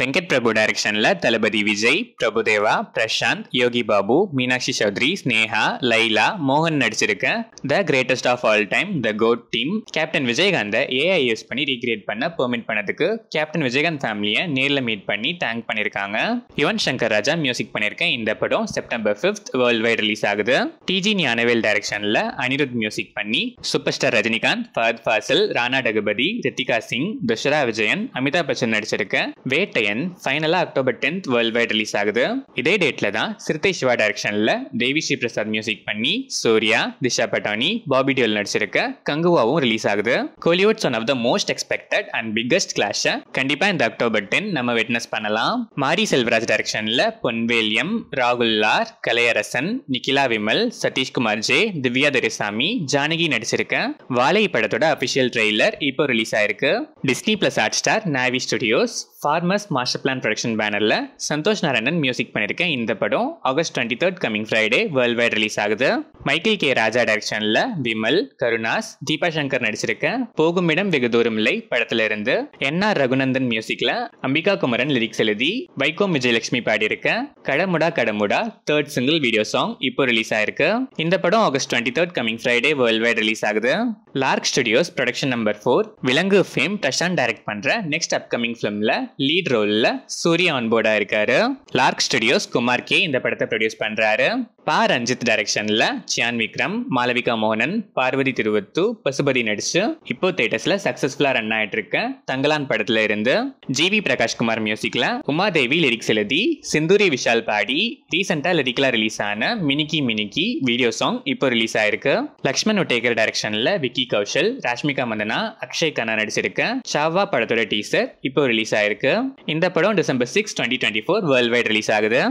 வெங்கட் பிரபு டைரக்ஷனில் தளபதி விஜய் பிரபுதேவா பிரசாந்த் யோகி பாபு மீனாட்சி சௌத்ரி ஸ்னேஹா லைலா மோகன் நடிச்சிருக்க the greatest of all time the GOAT team captain விஜயகாந்தை ஏஐ யூஸ் பண்ணி ரீக்ரியேட் பண்ண பெர்மிட் பண்ணதுக்கு கேப்டன் விஜயகாந்த் ஃபேமிலியை நேரில் மீட் பண்ணி தேங்க் பண்ணியிருக்காங்க யுவன் சங்கர் ராஜா மியூசிக் பண்ணியிருக்கேன் இந்த படம் September fifth world wide release ஆகுது டிஜி ஞானவேல் டைரக்ஷனில் அனிருத் மியூசிக் பண்ணி சூப்பர் ஸ்டார் ரஜினிகாந்த் ஃபஹத் ஃபாசில் ராணா டகுபதி ரித்திகா சிங் துஷரா விஜயன் அமிதாப் பச்சன் நடிச்சிருக்க வேட்டை கோட்டையன் ஃபைனலாக October tenth world wide release ஆகுது இதே டேட்டில் தான் சிறுத்தை சிவா டைரக்ஷனில் தேவி ஸ்ரீ பிரசாத் மியூசிக் பண்ணி சூர்யா திஷா பட்டானி பாபி டியோல் நடிச்சிருக்க கங்குவாவும் ரிலீஸ் ஆகுது Kollywood's one of the most expected and biggest கிளாஷை கண்டிப்பாக இந்த அக்டோபர் டென் நம்ம விட்னஸ் பண்ணலாம் மாரி செல்வராஜ் டைரக்ஷனில் பொன்வேலியம் ராகுல் லார் கலையரசன் நிகிலா விமல் சதீஷ்குமார் ஜே திவ்யா துரைசாமி ஜானகி நடிச்சிருக்க வாழை படத்தோட அபிஷியல் ட்ரெய்லர் இப்போ ரிலீஸ் ஆயிருக்கு டிஸ்னி பிளஸ் ஹாட் ஸ்டார் நாவி studios farmers master plan production பேனரில் Santhosh Narayanan music பண்ணியிருக்கேன் இந்த படம் August twenty third coming Friday world wide release ஆகுது மைக்கேல் கே ராஜா டைரக்ஷன்ல விமல் கருணாஸ் தீபா சங்கர் நடிச்சிருக்க போகும் இடம் வெகு தூரம் இல்லை படத்துல இருந்து என் ஆர் ரகுநந்தன் மியூசிக்ல அம்பிகா குமரன் லிரிக்ஸ் எழுதி வைகோ விஜயலட்சுமி பாடியிருக்க கடமுடா கடமுடா தேர்ட் சிங்கிள் வீடியோ சாங் இப்போ ரிலீஸ் ஆயிருக்கு இந்த படம் August twenty third coming Friday world wide release ஆகுது lark studios production number four Vilangu fame Prashanth direct பண்ற நெக்ஸ்ட் அப்கமிங் ஃபிலிம்ல லீட் ரோல்ல சூரிய ஆன்போர்டா இருக்காரு லார்க் ஸ்டுடியோஸ் குமார் கே இந்த படத்தை ப்ரொடியூஸ் பண்றாரு பா ரஞ்சித் டைரக்ஷன்ல சியான் விக்ரம் மாலவிகா மோகனன் பார்வதி திருவத்து பசுபதி நடிச்சு இப்போ தேட்டர்ஸ்ல சக்சஸ்ஃபுல்லா ரன் ஆயிட்டு இருக்க தங்கலான் படத்துல இருந்து ஜி வி பிரகாஷ்குமார் மியூசிக்ல உமாதேவி லிரிக்ஸ் எழுதி சிந்துரி விஷால் பாடி ரீசெண்டா லிரிக்லா ரிலீஸ் ஆன மினிக்கி மினிக்கி வீடியோ சாங் இப்போ ரிலீஸ் ஆயிருக்கு லக்ஷ்மண் உட்டேகர் டைரக்ஷன்ல விக்கி கௌஷல் ராஷ்மிகா மந்தனா அக்ஷய் கண்ணா நடிச்சிருக்க ஷாவா படத்தோட டீசர் இப்போ ரிலீஸ் ஆயிருக்கு இந்த படம் December six twenty twenty four world wide release ஆகுது